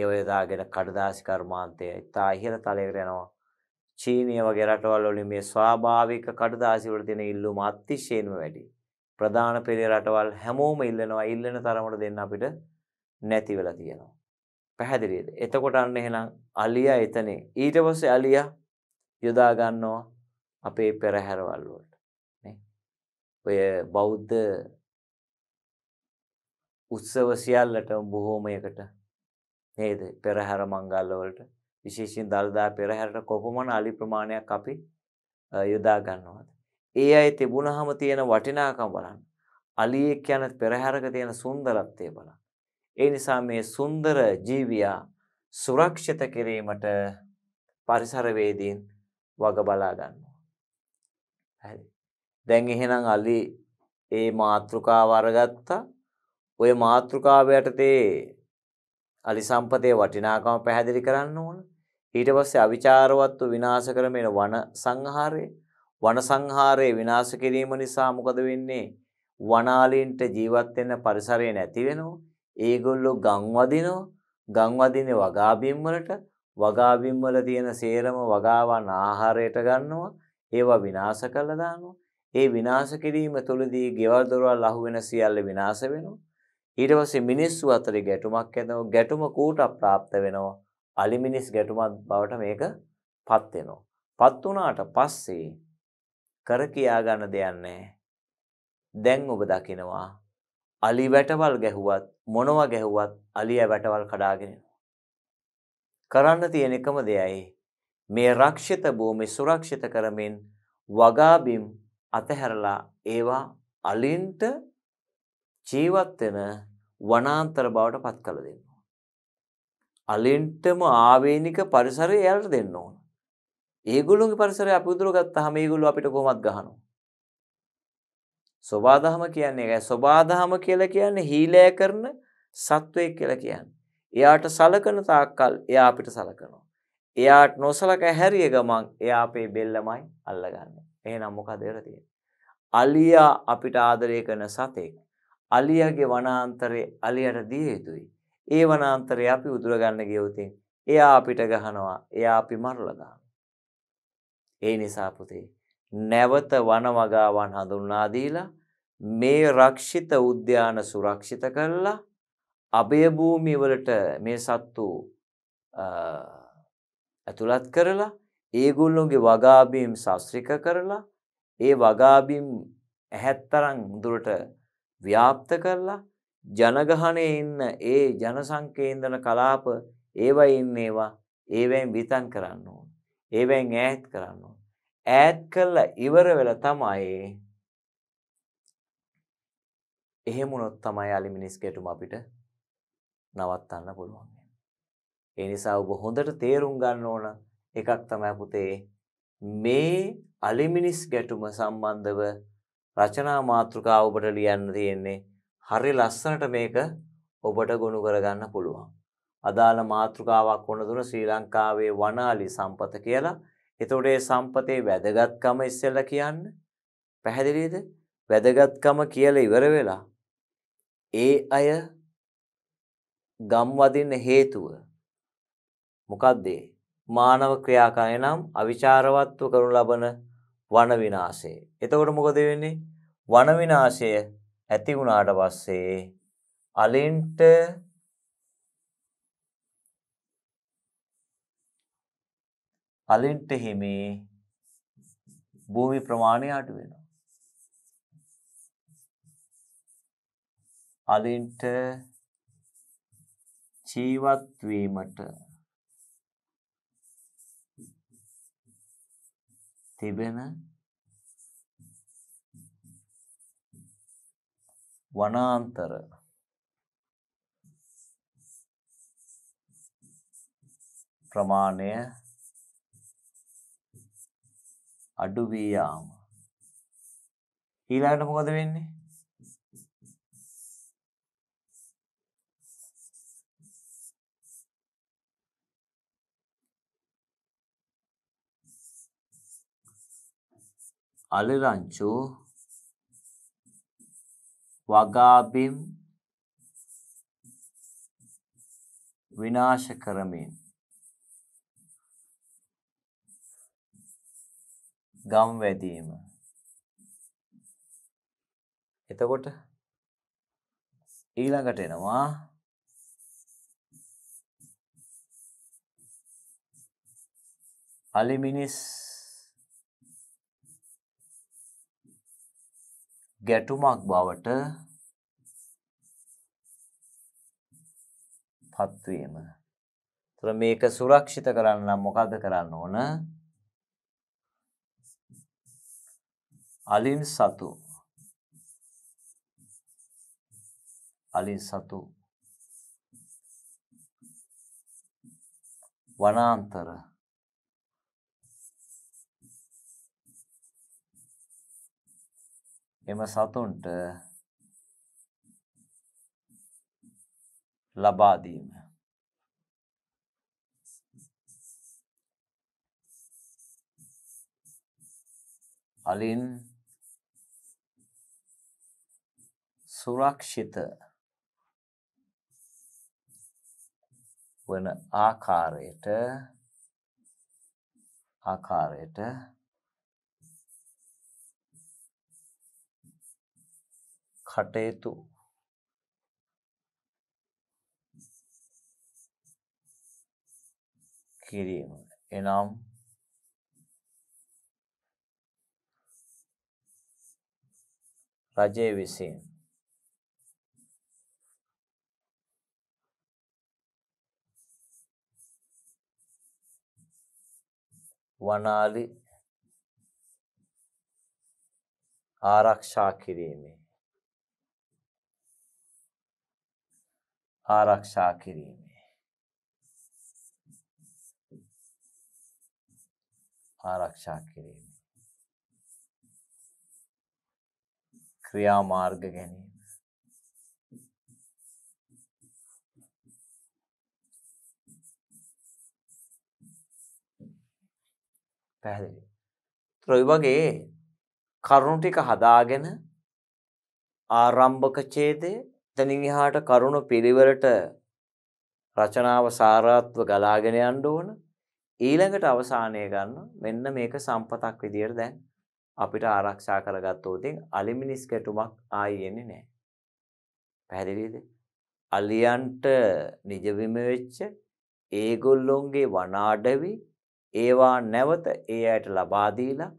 ඒව යදාගෙන කඩදාසි කර්මාන්තය ඉතා ඉහළ තලයකට යනවා. චීනය වගේ රටවල් වලින් මේ ස්වාභාවික කඩදාසි වල තියෙන ඉල්ලුම අතිශයින්ම වැඩි. ප්‍රධාන පෙළේ රටවල් හැමෝම ඉල්ලනවා ඉල්ලන තරමට දෙන්න අපිට නැති වෙලා තියෙනවා. පැහැදිලිද? එතකොට අන්න එහෙනම් අලියා එතනේ. ඊට පස්සේ අලියා යොදා ගන්නවා අපේ පෙරහැරවල් වලට. නේ? ඔය බෞද්ධ උත්සව සියල්ලට බොහෝමයකට නේද? පෙරහැර මංගල්‍ය වලට විශේෂයෙන් දල්දා පෙරහැරට කොපමණ අලි ප්‍රමාණයක් අපි යොදා ගන්නවද? ඒ අය තිබුණාම තියෙන වටිනාකම බලන්න. අලියෙක් යන පෙරහැරක තියෙන සුන්දරත්වය බලන්න. ඒ නිසා මේ සුන්දර ජීවියා සුරක්ෂිත කිරීමට පරිසරවේදීන් වග බලා ගන්නවා. හරි. දැන් එහෙනම් අලි ඒ මාතෘකාව අරගත්තා. ওই මාතෘකාව යටතේ අලි සම්පතේ වටිනාකම පැහැදිලි කරන්න ඕන. ඊට පස්සේ අවිචාරවත්ව විනාශ කරමින වන සංහාරය වන සංහාරයේ විනාශ කිරීම නිසා මොකද වෙන්නේ? වනාලීන්ට ජීවත් වෙන්න පරිසරය නැති වෙනවා. ඒගොල්ලෝ ගම් වදිනවා. ගම් වදින්නේ වගාබිම් වලට. වගාබිම් වල තියෙන සේරම වගාවන් ආහාරයට ගන්නවා. ඒවා විනාශ කරලා දානවා. ඒ විනාශ කිරීම තුළදී ගෙවල් දොරවල් අහු වෙන සියල්ල විනාශ වෙනවා. ඊට පස්සේ මිනිස්සු අතරේ ගැටුමක් ඇතිවෙනවා. ගැටුම කූට ප්‍රාප්ත වෙනවා. අලි මිනිස් ගැටුමක් බවට මේක පත් වෙනවා. පත් වුණාට පස්සේ කර කියා ගන්න දෙයක් නැහැ. දැන් ඔබ දකිනවා අලි වැටවල් ගැහුවත් මොනව ගැහුවත් අලිය වැටවල් කඩාගෙන කරන්න තියෙන එකම දෙයයි මේ රක්ෂිත භූමි සුරක්ෂිත කරමින් වගාබිම් අතහැරලා ඒවා අලින්ට ජීවත් වෙන වනාන්තර බවට පත් කළ දෙන්න ඕන. අලින්ටම ආවේනික පරිසරය එයාලට දෙන්න ඕන. ඒගොල්ලෝගේ පරිසරය අපි උදුර ගත්තාම ඒගොල්ලෝ අපිට කොහොමද ගහනවා? සොබාදහම කියන්නේ ඒකයි. සොබාදහම කියලා කියන්නේ හීලය කරන සත්වයෙක් කියලා කියන්නේ. එයාට සලකන තාක්කල් එයා අපිට සලකනවා. එයාට නොසලක හැරිය ගමන් එයා අපේ බෙල්ලමයි අල්ලගන්නේ. එහෙනම් මොකද වෙලා තියෙන්නේ? අලියා අපිට ආදරය කරන සතෙක්. අලියාගේ වනාන්තරේ අලියට දිය යුතුයි. ඒ වනාන්තරේ අපි උදුර ගන්න ගියොතින් එයා අපිට ගහනවා. එයා අපි මරලා දානවා. ඒ නිසා පුතේ නැවත වනවගාවන් හඳුන්වා දීලා මේ රක්ෂිත උද්‍යාන සුරක්ෂිත කරලා අභය භූමිය වලට මේ සත්තු ඇතුළත් කරලා ඒගොල්ලොන්ගේ වගාබීම් ශාස්ත්‍රික කරලා ඒ වගාබීම් ඇහැත්තරන් දුරට ව්‍යාප්ත කරලා ජනගහනයේ ඉන්න ඒ ජනසංකේන්දන කලාප ඒවයි ඉන්නේවා ඒවැන් විතන් කරන්න ඕන ඒවැන් ඈත් කරන්න ඕන ඈඩ් කරලා ඉවර වෙලා තමයි එහෙම වුණොත් තමයි අලි මිනිස් ගැටුම අපිට නවත්තන්න පුළුවන්. ඒ නිසා ඔබ හොඳට තේරුම් ගන්න ඕන එකක් තමයි පුතේ මේ අලිමිනිස් ගැටුම සම්බන්ධව රචනා මාතෘකා ඔබට ලියන්න තියෙන්නේ හරි ලස්සනට මේක ඔබට ගොනු කරගන්න පුළුවන්. අදාළ මාතෘකාවක් වුණ දුන ශ්‍රී ලංකාවේ වනාලි සම්පත කියලා එතකොට ඒ සම්පතේ වැදගත්කම ඉස්සෙල්ලා කියන්න. පැහැදිලිද? වැදගත්කම කියලා ඉවර වෙලා ඒ අය ගම් වදින්න හේතුව මොකද්ද? මානව ක්‍රියාකාරය නම් අවිචාරවත්ව කරනු ලබන වන විනාශය. එතකොට මොකද වෙන්නේ? වන විනාශය ඇති වුණාට පස්සේ අලින්ට අලින්ට හිමේ භූමි ප්‍රමාණය අඩු වෙනවා. අලින්ට ජීවත් වීමට තිබෙන වනාන්තර ප්‍රමාණය අඩු වී යාම. ඊළඟට මොකද වෙන්නේ? අලිරංචු වගාබිම් විනාශ කරමින් ගම් වැදීම. එතකොට ඊළඟට එනවා අලිමිනිස් ගැටුමක් බවට පත්වීම. තර මේක සුරක්ෂිත කරන්න නම් මොකද කරන්න ඕන? අලින් සතු අලින් සතු වනාන්තර එම සතුන්ට ලබා දීම අලින් සුරක්ෂිත වන ආකාරයට ආකාරයට කටයුතු කිරීම එනම් රජය විසින් වනාලි ආරක්ෂා කිරීමේ ආරක්ෂා කිරීමේ ආරක්ෂා කිරීමේ ක්‍රියාමාර්ග ගැනීම පැහැදිලි. ත්‍රොයි වගේ කරුණු ටික හදාගෙන ආරම්භක ඡේදය එතනින් එහාට කරුණු පිළිවෙලට රචනාව සාරාත්ව ගලාගෙන යන්න ඕන. ඊළඟට අවසානය ගන්න මෙන්න මේක සම්පතක් විදියට දැන් අපිට ආරක්ෂා කරගත්තොත් අලිමිනිස් කැටුමක් ආයි එන්නේ නැහැ. පැහැදිලිද? අලියන්ට නිජ විම වෙච්ච ඒගොල්ලොන්ගේ වනාඩවි ඒවා නැවත ඒ අයට ලබා දීලා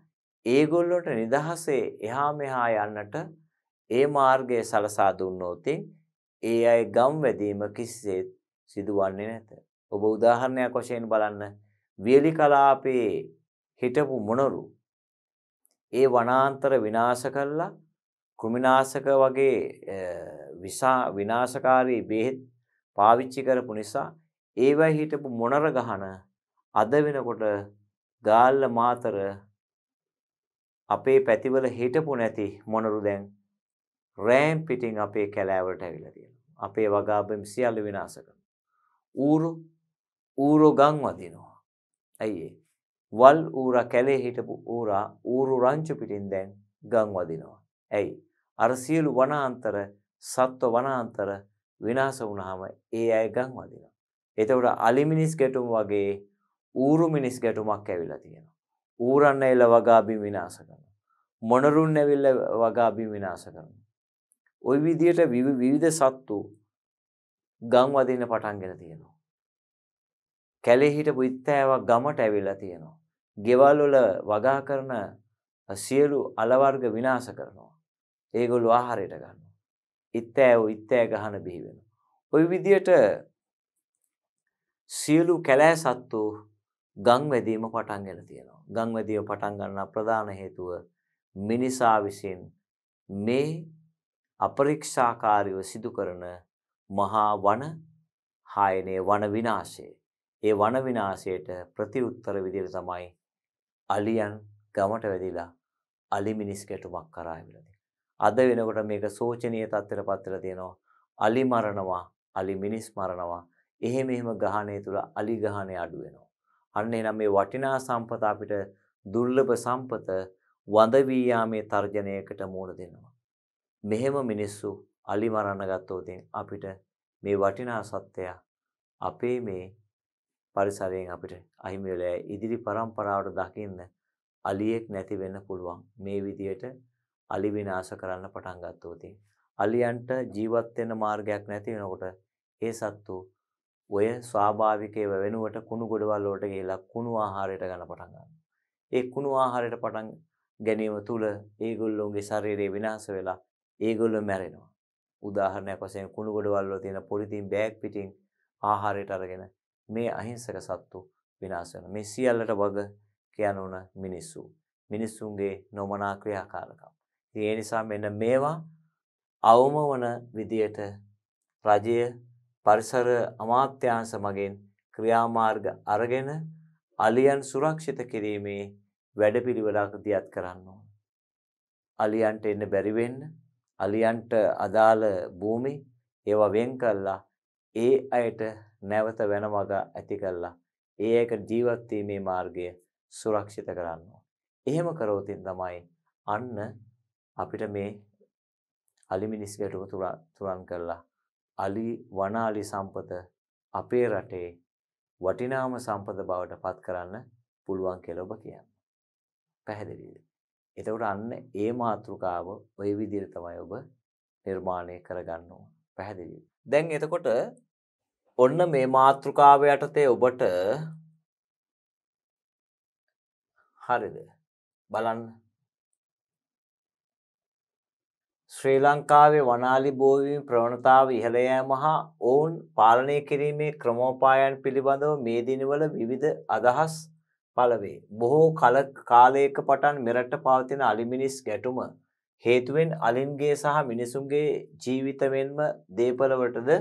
ඒගොල්ලොන්ට නිදහසේ එහා මෙහා යන්නට ඒ මාර්ගය සලසා දුන්නොත් ඒ අය ගම් වැදීම කිසිසේත් සිදුවන්නේ නැත. ඔබ උදාහරණයක් වශයෙන් බලන්න වියලි කලාපයේ හිටපු මොනරු ඒ වනාන්තර විනාශ කළා කෘමිනාශක වගේ විනාශකාරී බෙහෙත් පාවිච්චි කරපු නිසා ඒවයි හිටපු මොනර ගහන අද වෙනකොට ගාල්ල මාතර අපේ පැතිවල හිටපු නැති මොනරු දැන් රෑම් පිටින් අපේ කැලෑවට ඇවිල්ලා තියෙනවා. අපේ වගාබෙම් සියල්ල විනාශ කරනවා. ඌරු ඌරු ගම් වදිනවා. ඇයි ඒ? වල් ඌරා කැලේ හිටපු ඌරා ඌරු රංචු පිටින් දැන් ගම් වදිනවා. ඇයි? අර සියලු වනාන්තර සත්ව වනාන්තර විනාශ වුණාම ඒ අය ගම් වදිනවා. එතකොට අලිමිනිස් ගැටුම් වගේ ඌරු මිනිස් ගැටුමක් ඇවිල්ලා තියෙනවා. ඌරන් ඇවිල්ලා වගා බිම් විනාශ කරනවා. මොනරුන් ඇවිල්ලා වගා බිම් විනාශ කරනවා. ওই විදියට විවිධ සත්තු ගම් වදින්න පටන්ගෙන තියෙනවා. කැලේ හිටපු ඉත්තෑවක් ගමට ඇවිල්ලා තියෙනවා. ගෙවල් වල වගා කරන සියලු අලවර්ග විනාශ කරනවා. ඒගොල්ලෝ ආහාරයට ගන්නවා. ඉත්තෑව ඉත්තෑ ගහන බිහි වෙනවා. ওই විදියට සියලු කැලෑ සත්තු ගම් වැදීම පටන් ගෙන තියෙනවා. ගම් වැදීම පටන් ගන්න ප්‍රධාන හේතුව මිනිසා විසින් මේ අපරීක්ෂාකාරීව සිදු කරන මහා වන හායනේ වන විනාශය. ඒ වන විනාශයට ප්‍රතිඋත්තර විදිහට තමයි අලියන් ගමට වැදිලා අලි මිනිස් ගැටුමක් කරා ඉවිලා අද වෙනකොට මේක සෝචනීය තත්ත්වයට පත් වෙලා තියෙනවා. අලි මරනවා, අලි මිනිස් මරනවා. එහෙම එහෙම ගහණය තුල අලි ගහණය අඩු වෙනවා. අන්න එනම් මේ වටිනා සම්පත අපිට දුර්ලභ සම්පත වඳ වී යාමේ තර්ජනයකට මුහුණ දෙනවා. මෙහෙම මිනිස්සු අලි මරන්න ගත්තොත් අපිට මේ වටිනා සත්‍යය අපේ මේ පරිසරයෙන් අපිට අහිමි වෙලා ඉදිරි પરම්පරාවට දකින්න අලියෙක් නැති වෙන්න පුළුවන්. මේ විදියට අලි විනාශ කරන්න පටන් ගත්තොත් අලියන්ට ජීවත් වෙන මාර්ගයක් නැති වෙනකොට ඒ සත්තු ඔය ස්වාභාවිකව වෙනුවට කුණු ගොඩවල් වලට ගිහිලා කුණු ආහාරයට ගන්න පටන් ගන්නවා. ඒ කුණු ආහාරයට පටන් ගැනීම තුළ ඒගොල්ලෝගේ ශරීරය විනාශ වෙලා ඒගොල්ලෝ මැරෙනවා. උදාහරණයක් වශයෙන් කුණු ගොඩවල් වල තියෙන පොලිතින් බෑග් පිටින් ආහාරයට අරගෙන මේ අහිංසක සත්තු විනාශ වෙනවා. මේ සියල්ලට වග කියනුන මිනිස්සු. මිනිස්සුන්ගේ නොමනා ක්‍රියාකාරකම්. ඒ නිසා මෙන්න මේවා අවම වන විදියට රජය පරිසර අමාත්‍යාංශ මගින් ක්‍රියාමාර්ග අරගෙන අලියන් සුරක්ෂිත කිරීමේ වැඩපිළිවෙලක් දියත් කරන්න ඕන. අලියන්ට එන්න බැරි වෙන්න, අලියන්ට අදාළ භූමි ඒවා වෙන් කළා ඒ අයට නැවත වෙන මග ඇති කළා. ඒ එක ජීවත් වීමේ මාර්ගය සුරක්ෂිත කරන්න ඕන. එහෙම කරවතින් තමයි අන්න අපිට මේ අලි මිනිස් ගැටුම තුරන් කරලා අලි වනාලි සම්පත අපේ රටේ වටිනාම සම්පත බවට පත් කරන්න පුළුවන් කියලා ඔබ කියන්න. පැහැදිලිද? එතකොට අන්න ඒ මාතෘකාව ওই විදිහට තමයි ඔබ නිර්මාණය කරගන්න ඕන. පැහැදිලිද? දැන් එතකොට ඔන්න මේ මාතෘකාව යටතේ ඔබට හරිද? බලන්න ශ්‍රී ලංකාවේ වනාලි බෝවීම ප්‍රවණතාව ඉහළ යාම හා ඔවුන් පාලනය කිරීමේ ක්‍රමෝපායන් පිළිබඳව මේ දිනවල විවිධ අදහස් පළවේ. බොහෝ කල කාලයක පටන් මෙරට පවතින අලිමිනිස් ගැටුම හේතුවෙන් අලින්ගේ සහ මිනිසුන්ගේ ජීවිත මෙන්ම දේපලවටද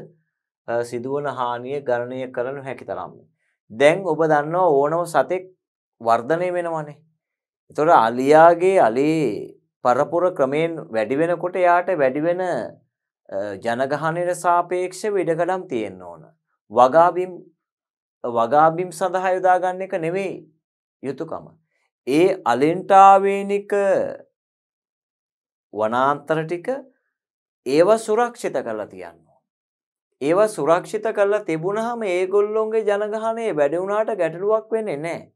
සිදුවන හානිය ගණනය කරනු හැකි තරම්. දැන් ඔබ දන්නවා ඕනම සතෙක් වර්ධනය වෙනවනේ. එතොට අලියාගේ අලේ පරපුර ක්‍රමයෙන් වැඩි වෙනකොට යාට වැඩි වෙන ජනගහනයට සාපේක්ෂව ඉඩකඩම් තියෙන්න ඕන. වගාබිම් වගාබිම් සඳහා යොදා ගන්න එක නෙවෙයි යුතුයකම. ඒ අලෙන්ටාවේනික වනාන්තර ටික ඒව සුරක්ෂිත කරලා තියන්න ඕන. ඒව සුරක්ෂිත කරලා තිබුණාම ඒගොල්ලොන්ගේ ජනගහනය වැඩි වුණාට ගැටලුවක් වෙන්නේ නැහැ.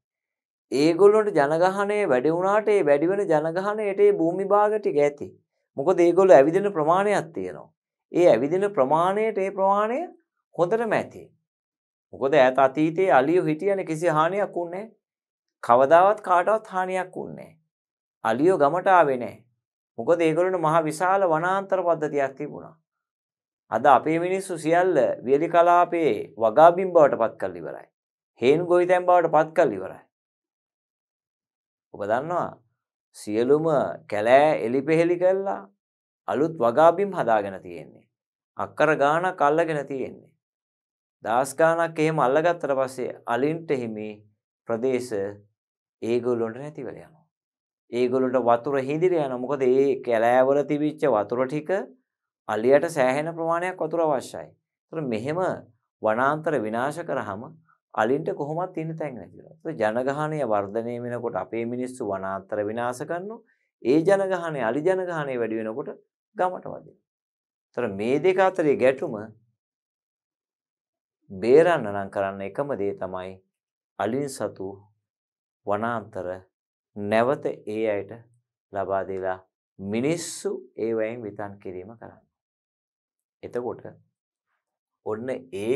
ඒගොල්ලොට ජනගහනය වැඩි වුණාට ඒ වැඩිවන ජනගහනයට ඒ භූමි භාගටි ගැති. මොකද ඒගොල්ල ඇවිදින ප්‍රමාණයක් තියෙනවා. ඒ ඇවිදින ප්‍රමාණයට ඒ ප්‍රමාණය හොඳට මැති. මොකද ඇත අතීතයේ අලියෝ හිටියන කිසි හානියක් වන්නේ කවදාවත් කාටවත් හානියක් වන්නේ. අලියෝ ගමටාවේ නෑ. මොකද ඒගොල්ලන්ට මහ විශාල වනාන්තර පද්ධතියක් තිබුණා. අද අපේ මිනිස්සු සියල්ල වියලි කලාපයේ වගාබිම් බවට පත් කරලා ඉවරයි. හේන් ගොවිතැන් බවට පත් කරලා ඉවරයි. ඔබ දන්නවා සියලුම කැලෑ එලිපෙහෙලි කල්ලා අලුත් වගාබිම් හදාගෙන තියෙන්නේ. අක්කර ගානක් අල්ලගෙන තියෙන්නේ. දාස්ගානක් එහෙම අල්ලගත්තට පස්සේ අලින්ට හිමි ප්‍රදේශ ඒගොල්ලොන්ට නැතිවල යනවා. ඒගොල්ලොන්ට වතුර හිඳිර යන මොකද ඒ කැලෑවල තිබිච්ච වතුර ටික අලියට සෑහෙන ප්‍රමාණයක් වතුර අවශ්‍යයි. ඒතර මෙහෙම වනාන්තර විනාශ කරාම අලින්ට කොහොමත් ඉන්න තැන් නැතිලා. ජනගහනය වර්ධනය වෙනකොට අපේ මිනිස්සු වනාන්තර විනාශ කරනවා. ඒ ජනගහනය අලි ජනගහනය වැඩි වෙනකොට ගමට වදිනවා. ඒතර මේ දෙක අතරේ ගැටුම බේරන්න නම් කරන්න එකම දේ තමයි අලින් සතු වනාන්තර නැවත ඒ අයට ලබා දීලා මිනිස්සු ඒ වයින් විතන් කිරීම කරන්න. එතකොට ඔන්න ඒ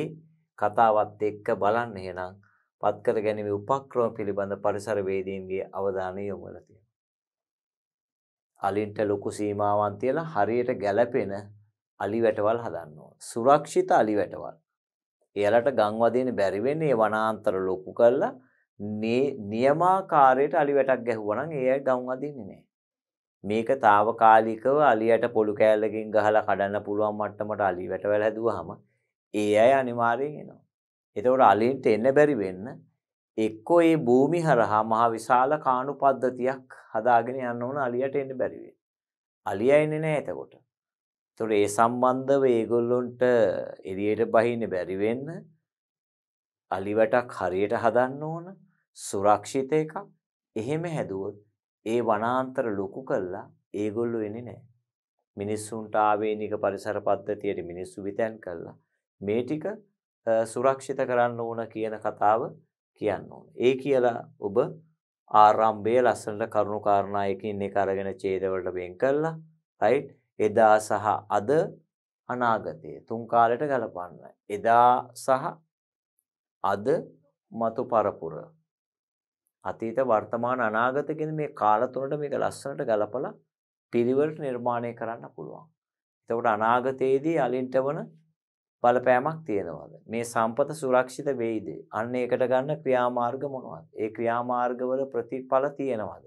කතාවත් එක්ක බලන්න එහෙනම් පත්කර ගැනීම උපක්‍රම පිළිබඳ පරිසරවේදීන්ගේ අවධානය යොමු වෙලා තියෙනවා. අලින්ට ලොකු සීමාවන් තියලා හරියට ගැළපෙන අලි වැටවල් හදන්න ඕන. සුරක්ෂිත අලි වැටවල්. එයාලට ගම් වදින්න බැරි වෙන්නේ ඒ වනාන්තර ලොකු කරලා නියමාකාරයට අලි වැටක් ගැහුවා නම් ඒ අය ගම් වදින්නේ නැහැ. මේක తాවකාලිකව අලියට පොළු කෑල්ලකින් ගහලා කඩන්න පුළුවන් මට්ටමට අලි වැටවල් හැදුවාම ඒ අය අනිවාර්යෙන් එනවා. එතකොට අලින්ට එන්න බැරි වෙන්න එක්කෝ මේ භූමි හරහා මහ විශාල කාණු පද්ධතියක් හදාගෙන යන්න ඕන අලියට එන්න බැරි වෙයි. අලියා එන්නේ නැහැ එතකොට. එතකොට ඒ සම්බන්ධව ඒගොල්ලොන්ට එළියට බහින්න බැරි වෙන්න අලිවටක් හරියට හදන්න ඕන සුරක්ෂිත එකක්. එහෙම හැදුවොත් ඒ වනාන්තර ලොකු කළා ඒගොල්ලෝ එන්නේ නැහැ. මිනිස්සුන්ට ආවේනික පරිසර පද්ධතියට මිනිස්සු විතැන් කළා. මේ ටික සුරක්ෂිත කරන්න ඕන කියන කතාව කියන්න ඕන. ඒ කියලා ඔබ ආරම්භයේ ලස්සනට කරුණු කාරණා එකින් එක අරගෙන ඡේදවලට වෙන් කළා. right? එදා සහ අද අනාගතයේ තුන් කාලයට ගලපන්න. එදා සහ අද මතු පරපුර. අතීත වර්තමාන අනාගත කියන මේ කාල තුනට මේක ලස්සනට ගලපලා පිළිවෙලට නිර්මාණය කරන්න පුළුවන්. එතකොට අනාගතයේදී අලින්ට වන බලපෑමක් තියෙනවද? මේ සම්පත සුරක්ෂිත වෙයිද? අන්න ඒකට ගන්න ක්‍රියාමාර්ග මොනවද? ඒ ක්‍රියාමාර්ගවල ප්‍රතිඵල තියෙනවද?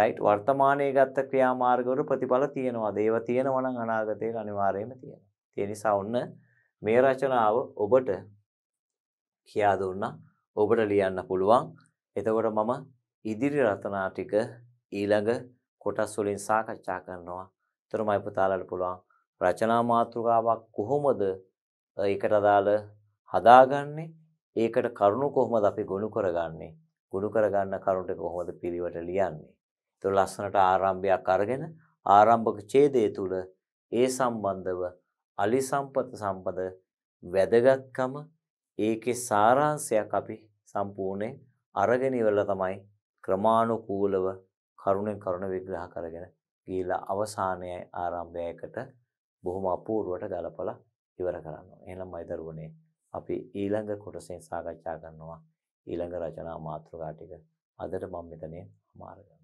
right වර්තමානයේ ගත්ත ක්‍රියාමාර්ගවල ප්‍රතිඵල තියෙනවද? ඒව තියෙනවා නම් අනාගතේ අනිවාර්යයෙන්ම තියෙනවා. ඒ නිසා ඔන්න මේ රචනාව ඔබට කියා දුන්නා. ඔබට ලියන්න පුළුවන්. එතකොට මම ඉදිරි රචනා ටික ඊළඟ කොටස් වලින් සාකච්ඡා කරනවා. ඒතරමයි පුතාලට පුළුවන් රචනා මාතෘකාවක් කොහොමද ඒකට අදාළ හදාගන්නේ? ඒකට කරුණු කොහොමද අපි ගොනු කරගන්නේ? ගොනු කරගන්න කරුණට කොහොමද පිළිවෙට ලියන්නේ? ඒක ලස්සනට ආරම්භයක් අරගෙන ආරම්භක ඡේදය තුල ඒ සම්බන්ධව අලි සම්පත සම්බද වැදගත්කම ඒකේ සාරාංශයක් අපි සම්පූර්ණයෙන් අරගෙන ඉවරලා තමයි ක්‍රමානුකූලව කරුණෙන් කරුණ විග්‍රහ කරගෙන ගිහිලා අවසානයේ ආරම්භයකට බොහොම අපූර්වට ගලපලා ඉවර කරනවා. එහෙනම් මයි දරුවනේ අපි ඊළඟ කොටසෙන් සාකච්ඡා කරනවා ඊළඟ රචනා මාතෘකා ටික. අදට මම මෙතනින් මාර්ගය